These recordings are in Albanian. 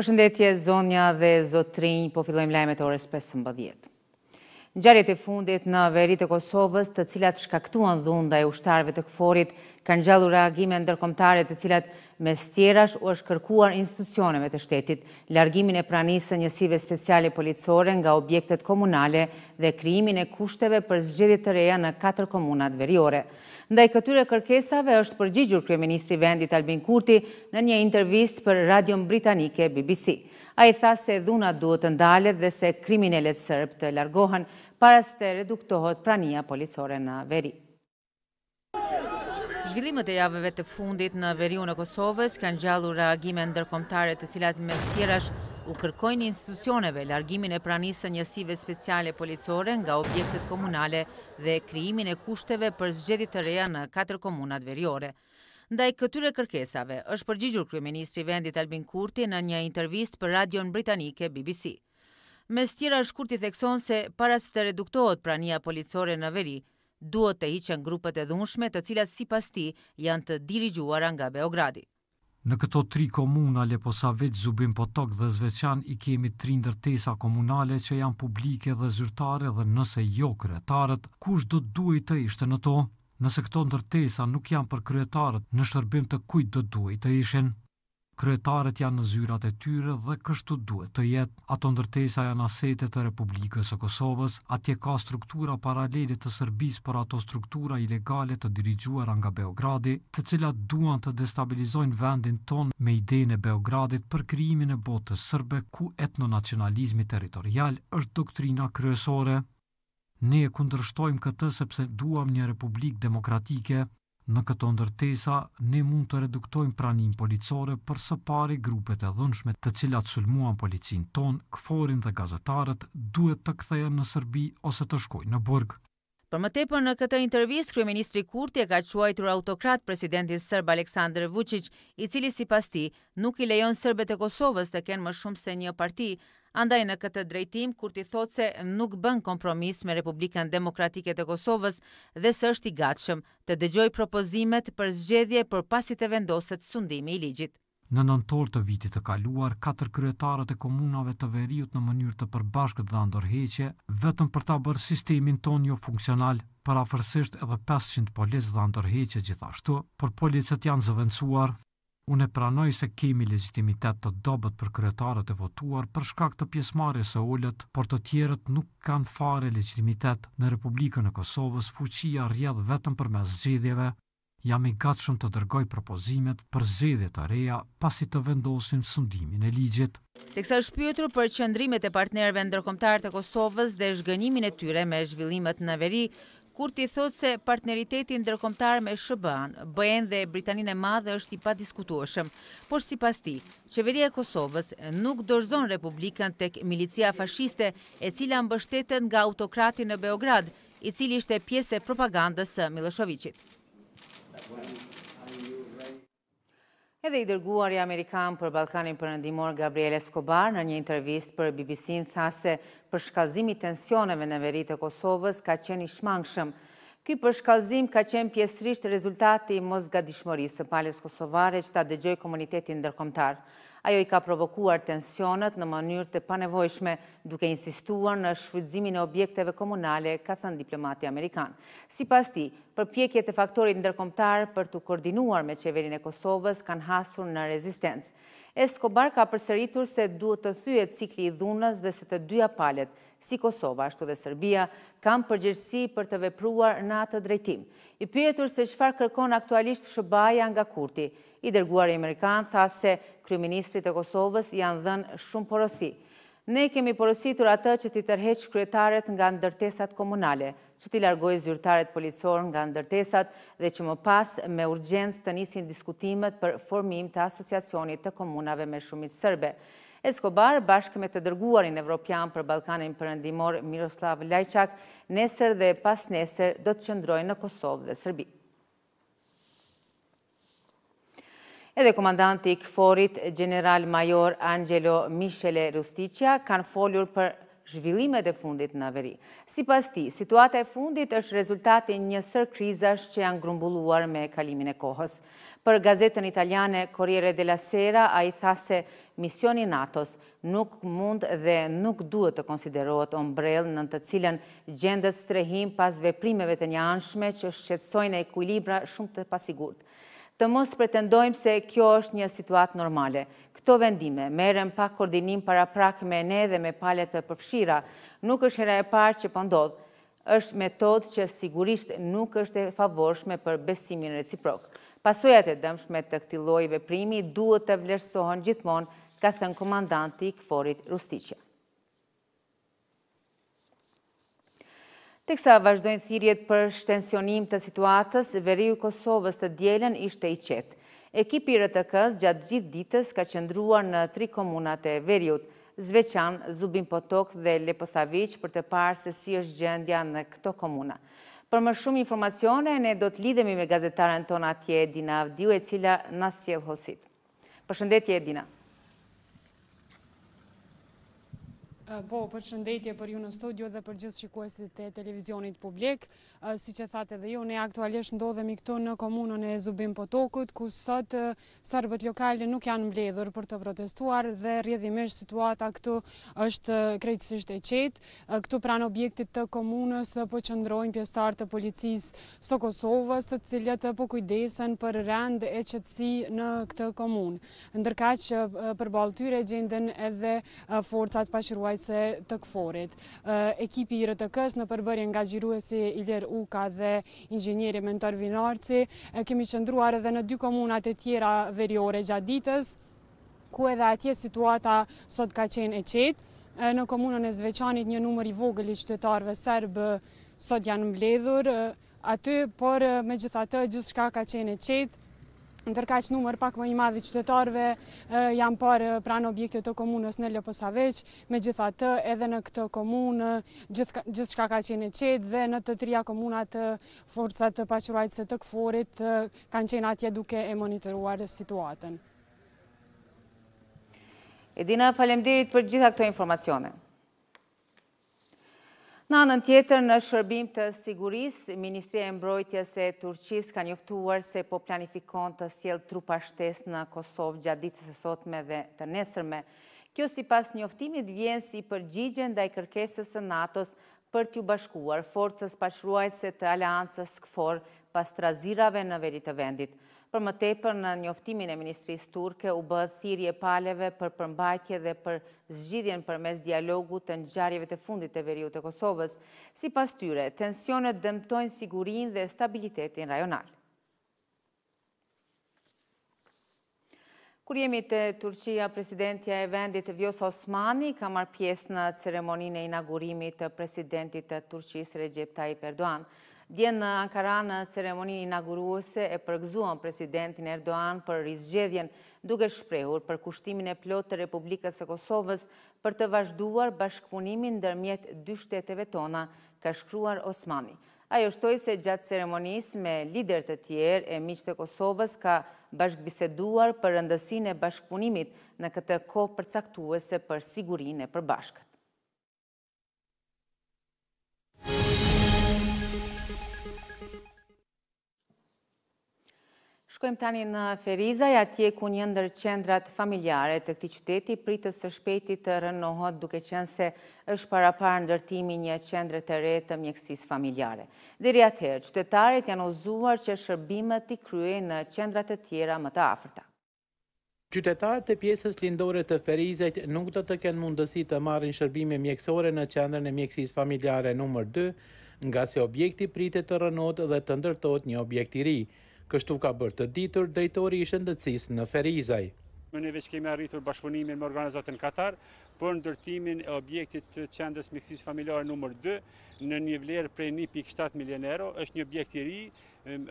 Përshëndetje zonja dhe zotrinj, po fillojmë lajme të orës për sëmbëdhjet. Në e fundit në verit e Kosovës të cilat shkaktuan dhunda e ushtarve të këforit kanë gjallu reagime në të cilat me stjerash u është kërkuar institucioneve të shtetit, largimin e pranisë njësive speciale policore nga objektet komunale dhe kryimin e kushteve për zgjedit të reja në katër komunat veriore. Ndaj këtyre kërkesave është përgjigjur Kryeministri Vendit Albin Kurti në një intervist për Radion Britanike BBC. A i tha se dhuna duhet të ndalet dhe se kriminelet sërb të largohen para të reduktohet prania policore në veri. Zhvillimet e javëve të fundit në veriun e Kosovës kanë gjallu reagime ndërkomtare të cilat me stjerash u kërkojnë institucioneve largimin e pranisë njësive speciale policore nga objektet komunale dhe kriimin e kushteve për zgjedit të reja në katër komunat veriore. Ndaj këtyre kërkesave, është përgjigjur Kryeministri Vendit Albin Kurti në një intervist për radion britanike BBC. Me stjera shkurti thekson se para se të reduktohet prania policore në veri, duhet të iqen grupët e dhunshme të cilat si pas ti janë të dirigjuara nga Beogradi. Në këto tri komuna, Leposavec, Zubim Potok dhe Zveçan i kemi tri ndërtesa komunale që janë publike dhe zyrtare dhe nëse jo kretarët, kush do të duhet të ishte në to? Nëse këto ndërtesa nuk janë për kryetarët, në shërbim të kujt do duhet të ishen? kryetarët janë në zyrat e tyre dhe kështu duhet të jetë. Ato ndërtesa janë asete të Republikës e Kosovës, atje ka struktura paralelit të Sërbis për ato struktura ilegale të dirigjuar nga Beogradi, të cilat duan të destabilizojnë vendin ton me idejnë e Beogradit për kryimin e botës sërbe ku etnonacionalizmi teritorial është doktrina kryesore. Ne e kundrështojmë këtë sepse duam një republik demokratike, Në këto ndërtesa, ne mund të reduktojmë pranim policore për së pari grupet e dhënshme të cilat sulmuan policin ton, këforin dhe gazetarët duhet të këtheja në Sërbi ose të shkoj në Burg. Për më tepër në këtë intervjis, Kryeministri Kurti e ka quajtur autokrat presidentin sërb Aleksandr Vucic, i cili si pas ti nuk i lejon sërbet e Kosovës të kenë më shumë se një parti, Andaj në këtë drejtim, kur ti thot se nuk bën kompromis me Republikën Demokratike të Kosovës dhe së është i gatshëm të dëgjoj propozimet për zgjedhje për pasi të vendoset sundimi i ligjit. Në nëntor të vitit të kaluar, katër kryetarët e komunave të veriut në mënyrë të përbashkët dhe andorheqe, vetëm për ta bërë sistemin ton jo funksional, për afërsisht edhe 500 polis dhe andorheqe gjithashtu, për policet janë zëvencuar, unë e pranoj se kemi legitimitet të dobet për kryetarët e votuar për shkak të pjesmarje së ullet, por të tjerët nuk kanë fare legitimitet në Republikën e Kosovës fuqia rjedhë vetëm për mes gjedhjeve, jam i gatshëm të dërgoj propozimet për zgjedhje të reja pasi të vendosim sundimin e ligjit. Teksa është pyetur për qëndrimet e partnerëve ndërkomtarët të Kosovës dhe zhgënimin e tyre me zhvillimet në veri, Kur ti thot se partneriteti ndërkomtar me Shëban, Bëjen dhe Britaninë e Madhe është i pa diskutueshëm, por si pas ti, qeveria e Kosovës nuk dorzon Republikën tek milicia fashiste e cila bështetën nga autokrati në Beograd, i cili ishte pjesë e propagandës së Miloševićit. Edhe i dërguar i Amerikan për Balkanin përëndimor Gabriel Escobar në një intervist për BBC-në tha se përshkazimi tensioneve në verit e Kosovës ka qeni shmangshëm. Ky përshkazim ka qenë pjesërisht rezultati mos gadishmëri së palës Kosovare që ta dëgjoj komunitetin ndërkomtarë. Ajo i ka provokuar tensionet në mënyrë të panevojshme duke insistuar në shfrydzimin e objekteve komunale, ka thënë diplomati Amerikan. Si pas ti, përpjekjet e faktorit ndërkomtar për të koordinuar me qeverin e Kosovës kanë hasur në rezistencë. Eskobar ka përseritur se duhet të thyet cikli i dhunës dhe se të dyja palet, si Kosova, ashtu dhe Serbia, kam përgjërsi për të vepruar në atë drejtim. I pyetur se qëfar kërkon aktualisht shëbaja nga kurti, I dërguar e Amerikanë tha se kryministrit e Kosovës janë dhenë shumë porosi. Ne kemi porositur atë që ti tërheq kryetaret nga ndërtesat komunale, që ti largoj zyrtaret policor nga ndërtesat dhe që më pas me urgjens të nisin diskutimet për formim të asociacionit të komunave me shumit sërbe. Eskobar, bashkë me të dërguarin Evropian për Balkanin përëndimor Miroslav Lajçak, nesër dhe pas nesër do të qëndrojnë në Kosovë dhe sërbit. Edhe komandanti i këforit, General Major Angelo Michele Rusticia, kanë foljur për zhvillimet e fundit në veri. Si pas ti, situata e fundit është rezultati njësër krizash që janë grumbulluar me kalimin e kohës. Për gazetën italiane Corriere della Sera, a i tha se misioni NATO-s nuk mund dhe nuk duhet të konsiderohet ombrell në të cilën gjendët strehim pas veprimeve të një anshme që shqetsojnë e ekulibra shumë të pasigurët të mos pretendojmë se kjo është një situatë normale. Këto vendime merem pa koordinim para prak me ne dhe me palet për përfshira, nuk është hera e parë që pëndodhë, po është metodë që sigurisht nuk është e favorshme për besimin reciprok. Pasojat e dëmshme të këti lojve primi duhet të vlerësohën gjithmonë ka thënë komandanti i këforit Rustiqja. Teksa vazhdojnë thirjet për shtensionim të situatës, veriju Kosovës të djelen ishte i qetë. Ekipi RTK-s gjatë gjithë ditës ka qëndruar në tri komunat e veriut, Zveçan, Zubin Potok dhe Leposavic për të parë se si është gjendja në këto komuna. Për më shumë informacione, ne do të lidhemi me gazetaren tona tje, Edina Avdiu, e cila nësë sjellë hosit. Përshëndetje, Edina. Edina. Po, për shëndetje për ju në studio dhe për gjithë shikuesit e televizionit publik. Si që thate dhe ju, ne aktualisht ndodhemi këtu në komunën e Zubim Potokut, ku sot sërbet lokale nuk janë mbledhur për të protestuar dhe rjedhimesh situata këtu është krejtësisht e qetë. Këtu pranë objektit të komunës po qëndrojnë pjestar të policis së Kosovës, të cilët po kujdesen për rend e qëtësi në këtë komunë. Ndërka që për balë tyre gjendën edhe forcat pashiruaj se të këforit. Ekipi i RTK-s në përbërje nga gjiruesi Iler Uka dhe ingjenjeri Mentor Vinarci, kemi qëndruar edhe në dy komunat e tjera veriore gjaditës, ku edhe atje situata sot ka qenë e qetë. Në komunën e Zveçanit një numër i vogël i qytetarve serbë sot janë mbledhur, aty, por me gjitha të gjithë shka ka qenë e qetë, në tërka që numër pak më i madhë i qytetarve jam parë pranë objekte të komunës në Ljoposavec, me gjitha të edhe në këtë komunë, gjithë ka qenë qetë dhe në të trija komunat forësat të pashruajtës të këforit kanë qenë atje duke e monitoruar situatën. Edina, falemderit për gjitha këto informacione. Në anën tjetër në shërbim të siguris, Ministria e Mbrojtjes e Turqis ka njëftuar se po planifikon të siel trupa shtes në Kosovë gjatë ditës e sotme dhe të nesërme. Kjo si pas njëftimit vjen si përgjigjen dhe i kërkesës e NATO-s për t'ju bashkuar forcës pashruajt se të aleancës këfor pas trazirave në veri të vendit. Për më tepër në njoftimin e Ministrisë Turke u bëdhë thirje paleve për përmbajtje dhe për zgjidhjen për mes dialogu të nxarjeve të fundit të veriut e Kosovës. Si pas tyre, tensionet dëmtojnë sigurin dhe stabilitetin rajonal. Kur jemi të Turqia, presidentja e vendit Vjos Osmani ka marrë pjesë në ceremonin e inaugurimit të presidentit të Turqis Recep Tayyip Erdoğan. Djenë në Ankara në ceremoninë inauguruese e përgzuan presidentin Erdoğan për rizgjedhjen duke shprehur për kushtimin e plot të Republikës e Kosovës për të vazhduar bashkëpunimin dërmjet dy shteteve tona, ka shkruar Osmani. Ajo shtoj se gjatë ceremonis me lider të tjerë e miqë të Kosovës ka bashkëbiseduar për rëndësin e bashkëpunimit në këtë ko përcaktuese për sigurin e përbashkët. Shkojmë tani në Ferizaj, atje ku një ndër qendrat familjare të këti qyteti, pritës së shpeti të rënohot duke qenë se është para parë ndërtimi një qendrë të re të mjekësis familjare. Diri atëherë, qytetarit janë ozuar që shërbimet i krye në qendrat të tjera më të afrta. Qytetarët të pjesës lindore të Ferizajt nuk të të kenë mundësi të marrin shërbime mjekësore në qendrën e mjekësis familjare nëmër 2, nga se objekti pritë të rënohot dhe të ndërtojt një objekti ri. Kështu ka bërë të ditur, drejtori i shëndëtsis në Ferizaj. Në në veç kemi arritur bashkëpunimin me organizatën Katar, për ndërtimin e objektit të qendës mjekësisë familjare numër 2 në një vlerë prej 1.7 milion euro, është një objekt i ri,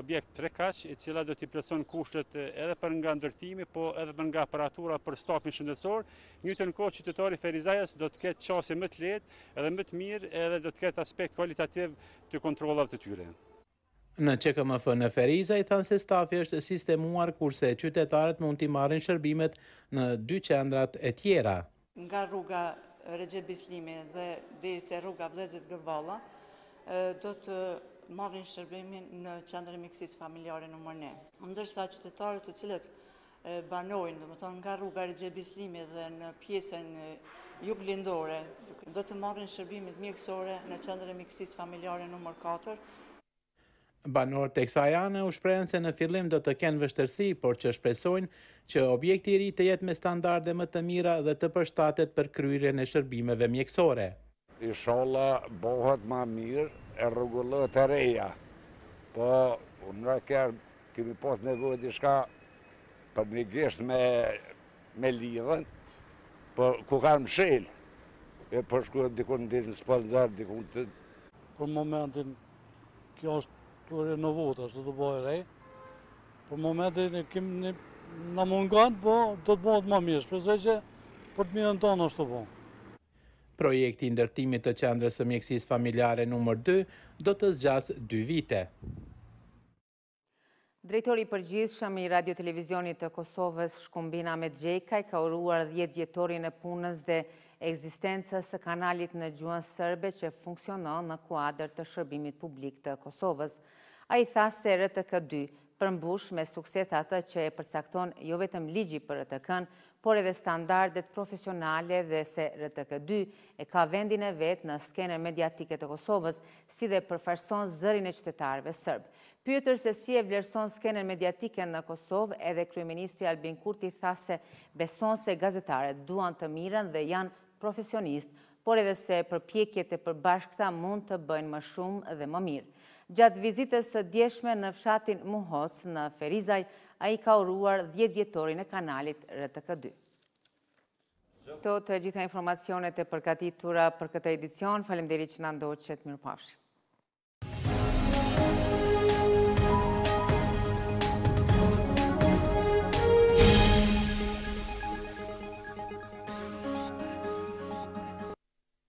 objekt trekaç i cili do të plotëson kushtet edhe për nga ndërtimi, po edhe për nga aparatura për stafin shëndetësor. Njëtën kohë qytetari Ferizajës do të ketë qasje më të lehtë, edhe më të mirë, edhe do të ketë aspekt kualitativ të kontrollave të tyre. Në QKMF në Feriza i thanë se stafi është sistemuar kurse qytetarët mund t'i marrin shërbimet në dy qendrat e tjera. Nga rruga Regje Bislimi dhe dhe të rruga Vlezit Gëvala do të marrin shërbimin në qendrë miksis familjare në mërne. Ndërsa qytetarët të cilët banojnë, dhe më nga rruga Regje Bislimi dhe në pjesën juk lindore, do të marrin shërbimit mjekësore në qendrë miksis familjare në mërkatorë, 4, Banor të kësaj u shprehën se në fillim do të kenë vështirësi, por që shpresojnë që objekti i ri të jetë me standarde më të mira dhe të përshtatet për kryerjen e shërbimeve mjekësore. Inshallah bëhet më mirë e rregullohet e reja. Po unë nuk e kam të pos nevojë diçka për një gjest me me lidhën, po ku kanë shël e po shkruaj diku në dinë spital diku për momentin kjo është të renovuat, ashtë të të bëjë rej. Për momentin e kim një në mungan, po të të bëhet më mirë, shpesaj që për të mirën tonë është të bëjë. Projekti ndërtimit të qendrës të mjekësis familjare nëmër 2 do të zgjas 2 vite. Drejtori për gjithë i Radio Televizionit të Kosovës Shkumbina Medjejkaj ka uruar 10 vjetorin e punës dhe eksistencës së kanalit në gjuën sërbe që funksionon në kuadër të shërbimit publik të Kosovës. A i tha se RTK2 përmbush me sukses atë që e përcakton jo vetëm ligji për RTK-në, por edhe standardet profesionale dhe se RTK2 e ka vendin e vetë në skener mediatike të Kosovës, si dhe përfarson zërin e qytetarve sërbë. Pyëtër se si e vlerëson skener mediatike në Kosovë, edhe Kryeministri Albin Kurti tha se beson se gazetare duan të miren dhe janë profesionist, por edhe se përpjekjet e përbashkëta mund të bëjnë më shumë dhe më mirë. Gjatë vizitës së djeshme në fshatin Muhoc në Ferizaj, a i ka uruar 10 vjetorin e kanalit RTK2. Të të gjitha informacionet e përkatitura për këtë edicion, falemderi që në ndoqët mirë pafshim.